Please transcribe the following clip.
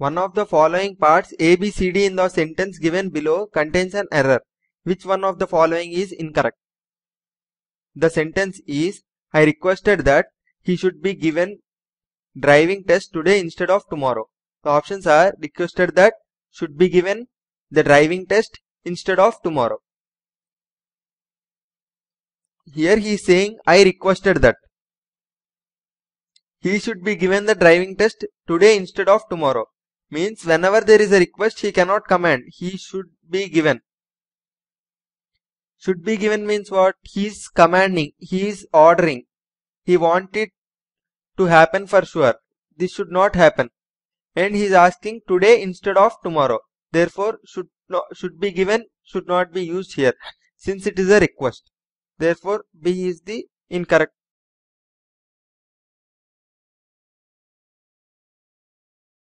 One of the following parts A, B, C, D in the sentence given below contains an error. Which one of the following is incorrect? The sentence is I requested that he should be given driving test today instead of tomorrow. The options are requested that should be given the driving test instead of tomorrow. Here he is saying I requested that. He should be given the driving test today instead of tomorrow means whenever there is a request he cannot command he should be given should be given means what he is commanding he is ordering he want it to happen for sure this should not happen and he is asking today instead of tomorrow therefore should not should be given should not be used here since it is a request therefore b is the incorrect